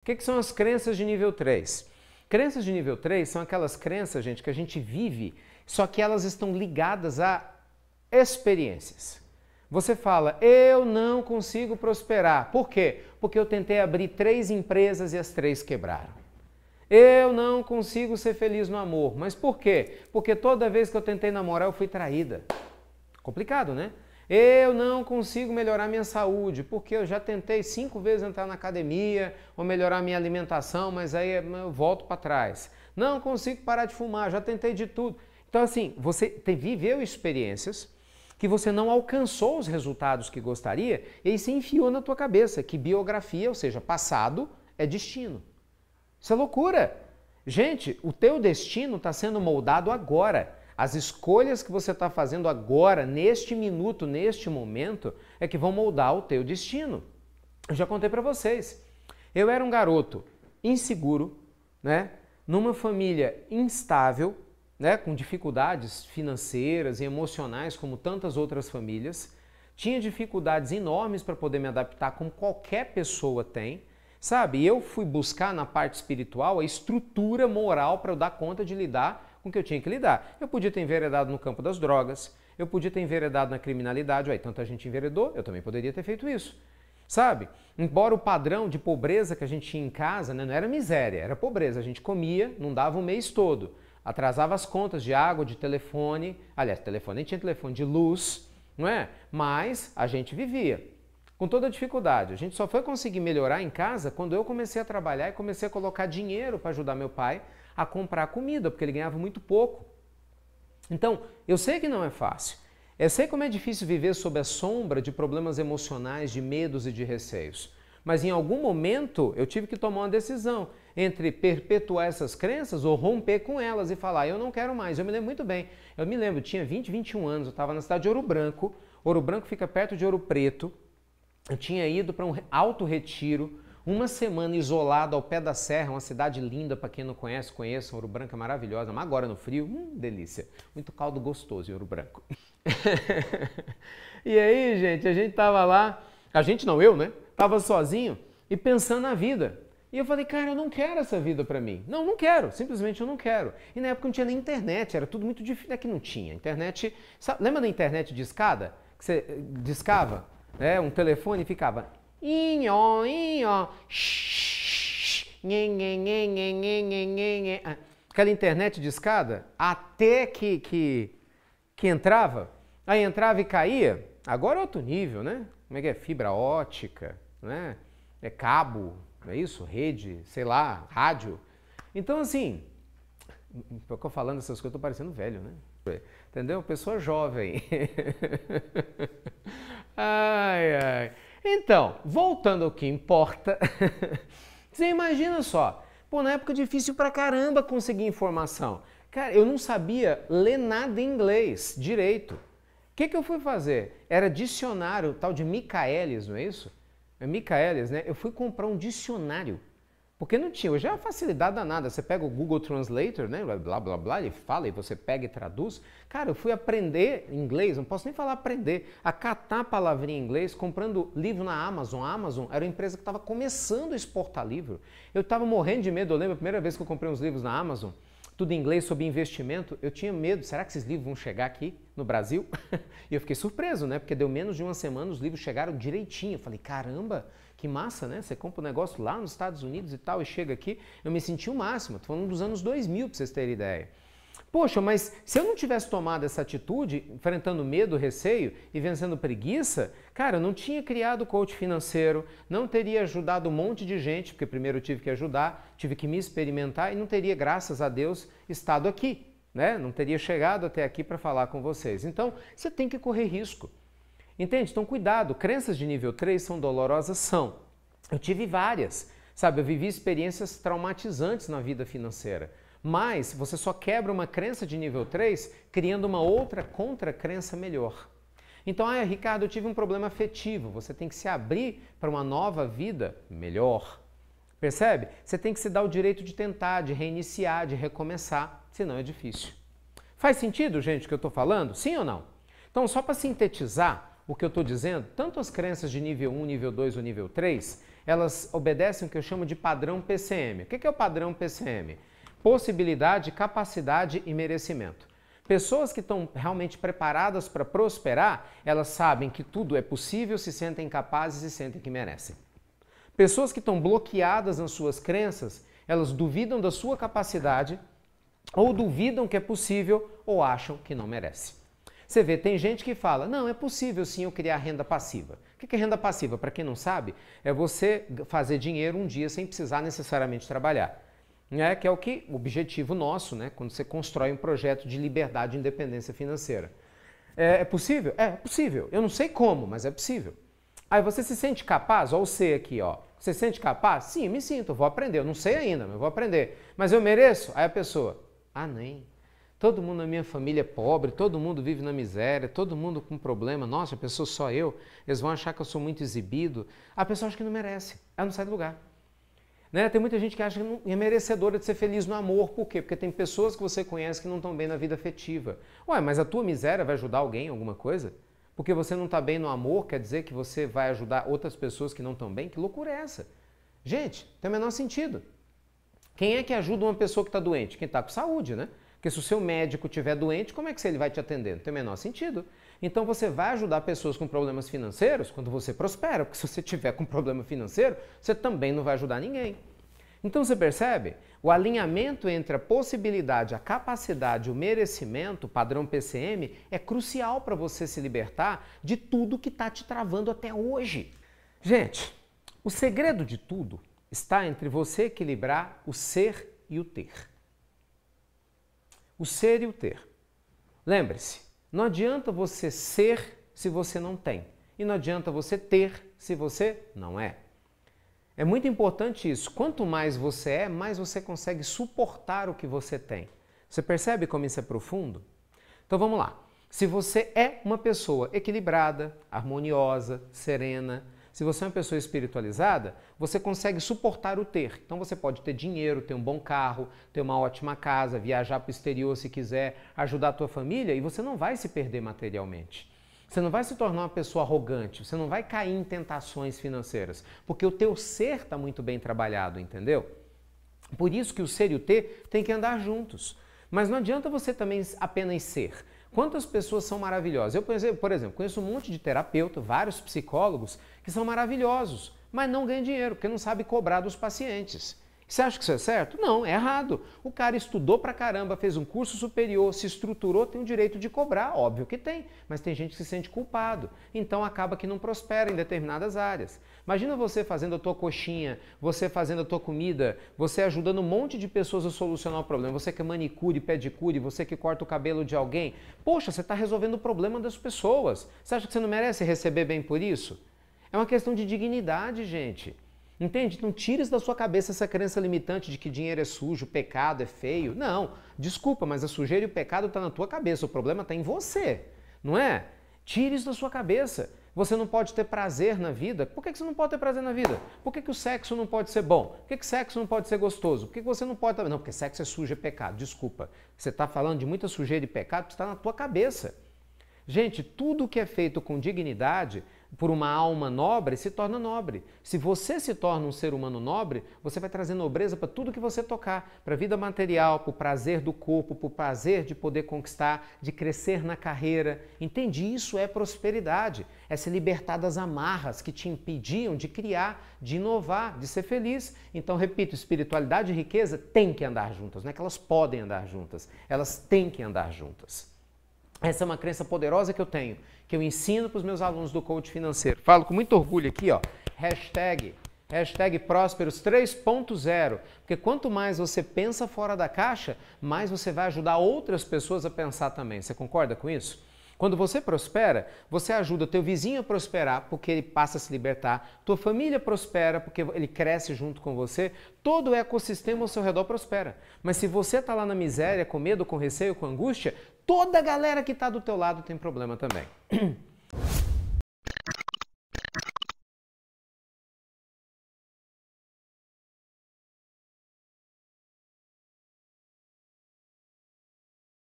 O que, que, são as crenças de nível 3? Crenças de nível 3 são aquelas crenças, gente, que a gente vive, só que elas estão ligadas a experiências. Você fala, eu não consigo prosperar. Por quê? Porque eu tentei abrir três empresas e as três quebraram. Eu não consigo ser feliz no amor. Mas por quê? Porque toda vez que eu tentei namorar, eu fui traída. Complicado, né? Eu não consigo melhorar minha saúde, porque eu já tentei cinco vezes entrar na academia ou melhorar minha alimentação, mas aí é, eu volto para trás. Não consigo parar de fumar, já tentei de tudo. Então, assim, você te, viveu experiências que você não alcançou os resultados que gostaria e se enfiou na tua cabeça que biografia, ou seja, passado, é destino. Isso é loucura. Gente, o teu destino está sendo moldado agora. As escolhas que você está fazendo agora, neste minuto, neste momento, é que vão moldar o teu destino. Eu já contei para vocês. Eu era um garoto inseguro, né? Numa família instável, né? Com dificuldades financeiras e emocionais, como tantas outras famílias. Tinha dificuldades enormes para poder me adaptar, como qualquer pessoa tem. Sabe, eu fui buscar na parte espiritual a estrutura moral para eu dar conta de lidar com que eu tinha que lidar. Eu podia ter enveredado no campo das drogas, eu podia ter enveredado na criminalidade, aí tanta gente enveredou, eu também poderia ter feito isso. Sabe? Embora o padrão de pobreza que a gente tinha em casa né, não era miséria, era pobreza. A gente comia, não dava o um mês todo. Atrasava as contas de água, de telefone. Aliás, telefone nem tinha telefone, de luz, não é? Mas a gente vivia com toda a dificuldade. A gente só foi conseguir melhorar em casa quando eu comecei a trabalhar e comecei a colocar dinheiro para ajudar meu pai a comprar comida, porque ele ganhava muito pouco. Então, eu sei que não é fácil. Eu sei como é difícil viver sob a sombra de problemas emocionais, de medos e de receios. Mas em algum momento eu tive que tomar uma decisão entre perpetuar essas crenças ou romper com elas e falar, eu não quero mais. Eu me lembro muito bem. Eu me lembro, eu tinha 20, 21 anos, eu estava na cidade de Ouro Branco. Ouro Branco fica perto de Ouro Preto. Eu tinha ido para um alto retiro uma semana isolado ao pé da serra, uma cidade linda, para quem não conhece, conheçam, Ouro Branco é maravilhosa, mas agora no frio, hum, delícia. Muito caldo gostoso em Ouro Branco. e aí, gente, a gente tava lá, a gente não, eu, né? Tava sozinho e pensando na vida. E eu falei, cara, eu não quero essa vida para mim. Não, não quero, simplesmente eu não quero. E na época não tinha nem internet, era tudo muito difícil. É que não tinha. Internet. Sabe, lembra da internet de escada? Que você eh, discava? Né? Um telefone ficava. Inho, inho. Aquela internet de escada, até que, que, que entrava, aí entrava e caía. Agora é outro nível, né? Como é que é? Fibra ótica, né? É cabo, não é isso? Rede, sei lá, rádio. Então, assim, eu falando essas coisas, eu tô parecendo velho, né? Entendeu? Pessoa jovem. ai, ai. Então, voltando ao que importa, você imagina só, pô, na época difícil pra caramba conseguir informação. Cara, eu não sabia ler nada em inglês direito. O que, que eu fui fazer? Era dicionário, tal de Michaelis, não é isso? É Michaelis, né? Eu fui comprar um dicionário porque não tinha. Hoje é uma facilidade danada. Você pega o Google Translator, né? Blá, blá, blá, ele fala e você pega e traduz. Cara, eu fui aprender inglês, não posso nem falar aprender, a catar palavrinha em inglês comprando livro na Amazon. A Amazon era uma empresa que estava começando a exportar livro. Eu estava morrendo de medo. Eu lembro a primeira vez que eu comprei uns livros na Amazon, tudo em inglês sobre investimento. Eu tinha medo. Será que esses livros vão chegar aqui no Brasil? e eu fiquei surpreso, né? Porque deu menos de uma semana, os livros chegaram direitinho. Eu falei, caramba! que massa, né? Você compra um negócio lá nos Estados Unidos e tal e chega aqui. Eu me senti o máximo. Estou falando dos anos 2000 para vocês terem ideia. Poxa, mas se eu não tivesse tomado essa atitude, enfrentando medo, receio e vencendo preguiça, cara, eu não tinha criado coach financeiro, não teria ajudado um monte de gente, porque primeiro eu tive que ajudar, tive que me experimentar e não teria, graças a Deus, estado aqui, né? Não teria chegado até aqui para falar com vocês. Então, você tem que correr risco. Entende? Então, cuidado. Crenças de nível 3 são dolorosas? São. Eu tive várias. Sabe, eu vivi experiências traumatizantes na vida financeira. Mas você só quebra uma crença de nível 3 criando uma outra contra-crença melhor. Então, ah, Ricardo, eu tive um problema afetivo. Você tem que se abrir para uma nova vida melhor. Percebe? Você tem que se dar o direito de tentar, de reiniciar, de recomeçar, senão é difícil. Faz sentido, gente, o que eu estou falando? Sim ou não? Então, só para sintetizar, o que eu estou dizendo, tanto as crenças de nível 1, nível 2 ou nível 3, elas obedecem o que eu chamo de padrão PCM. O que é o padrão PCM? Possibilidade, capacidade e merecimento. Pessoas que estão realmente preparadas para prosperar, elas sabem que tudo é possível, se sentem capazes e sentem que merecem. Pessoas que estão bloqueadas nas suas crenças, elas duvidam da sua capacidade, ou duvidam que é possível, ou acham que não merece. Você vê, tem gente que fala, não, é possível sim eu criar renda passiva. O que é renda passiva? Para quem não sabe, é você fazer dinheiro um dia sem precisar necessariamente trabalhar. Né? Que é o que o objetivo nosso, né? quando você constrói um projeto de liberdade e independência financeira. É, é possível? É, é possível. Eu não sei como, mas é possível. Aí você se sente capaz, olha o C aqui, ó. Você se sente capaz? Sim, me sinto, vou aprender. Eu não sei ainda, mas vou aprender. Mas eu mereço? Aí a pessoa, ah, nem. Todo mundo na minha família é pobre, todo mundo vive na miséria, todo mundo com problema. Nossa, a pessoa só eu, eles vão achar que eu sou muito exibido. A pessoa acha que não merece, ela não sai do lugar. Né? Tem muita gente que acha que não é merecedora de ser feliz no amor. Por quê? Porque tem pessoas que você conhece que não estão bem na vida afetiva. Ué, mas a tua miséria vai ajudar alguém em alguma coisa? Porque você não está bem no amor, quer dizer que você vai ajudar outras pessoas que não estão bem? Que loucura é essa? Gente, tem o menor sentido. Quem é que ajuda uma pessoa que está doente? Quem está com saúde, né? Porque se o seu médico estiver doente, como é que ele vai te atender? Não tem o menor sentido. Então você vai ajudar pessoas com problemas financeiros quando você prospera, porque se você tiver com problema financeiro, você também não vai ajudar ninguém. Então você percebe? O alinhamento entre a possibilidade, a capacidade o merecimento, padrão PCM, é crucial para você se libertar de tudo que está te travando até hoje. Gente, o segredo de tudo está entre você equilibrar o ser e o ter o ser e o ter. Lembre-se, não adianta você ser se você não tem, e não adianta você ter se você não é. É muito importante isso. Quanto mais você é, mais você consegue suportar o que você tem. Você percebe como isso é profundo? Então vamos lá. Se você é uma pessoa equilibrada, harmoniosa, serena, se você é uma pessoa espiritualizada, você consegue suportar o ter. Então você pode ter dinheiro, ter um bom carro, ter uma ótima casa, viajar para o exterior se quiser, ajudar a tua família e você não vai se perder materialmente. Você não vai se tornar uma pessoa arrogante, você não vai cair em tentações financeiras, porque o teu ser está muito bem trabalhado, entendeu? Por isso que o ser e o ter têm que andar juntos. Mas não adianta você também apenas ser. Quantas pessoas são maravilhosas? Eu, por exemplo, conheço um monte de terapeuta, vários psicólogos que são maravilhosos, mas não ganham dinheiro, porque não sabem cobrar dos pacientes. Você acha que isso é certo? Não, é errado. O cara estudou pra caramba, fez um curso superior, se estruturou, tem o direito de cobrar, óbvio que tem, mas tem gente que se sente culpado. Então acaba que não prospera em determinadas áreas. Imagina você fazendo a tua coxinha, você fazendo a tua comida, você ajudando um monte de pessoas a solucionar o problema. Você que é manicure, pedicure, você que corta o cabelo de alguém. Poxa, você está resolvendo o problema das pessoas. Você acha que você não merece receber bem por isso? É uma questão de dignidade, gente. Entende? Não tires da sua cabeça essa crença limitante de que dinheiro é sujo, pecado é feio. Não. Desculpa, mas a sujeira e o pecado está na tua cabeça. O problema está em você, não é? Tire isso da sua cabeça. Você não pode ter prazer na vida. Por que, você não pode ter prazer na vida? Por que, o sexo não pode ser bom? Por que, o sexo não pode ser gostoso? Por que, você não pode. Não, porque sexo é sujo, é pecado. Desculpa. Você está falando de muita sujeira e pecado, está na tua cabeça. Gente, tudo que é feito com dignidade por uma alma nobre, se torna nobre. Se você se torna um ser humano nobre, você vai trazer nobreza para tudo que você tocar, para a vida material, para o prazer do corpo, para o prazer de poder conquistar, de crescer na carreira. Entende? Isso é prosperidade, é se libertar das amarras que te impediam de criar, de inovar, de ser feliz. Então, repito, espiritualidade e riqueza têm que andar juntas, não é que elas podem andar juntas, elas têm que andar juntas. Essa é uma crença poderosa que eu tenho, que eu ensino para os meus alunos do coach financeiro. Falo com muito orgulho aqui, ó. Hashtag, hashtag Prósperos 3.0. Porque quanto mais você pensa fora da caixa, mais você vai ajudar outras pessoas a pensar também. Você concorda com isso? Quando você prospera, você ajuda o teu vizinho a prosperar porque ele passa a se libertar, tua família prospera porque ele cresce junto com você, todo o ecossistema ao seu redor prospera. Mas se você está lá na miséria, com medo, com receio, com angústia, toda a galera que está do teu lado tem problema também.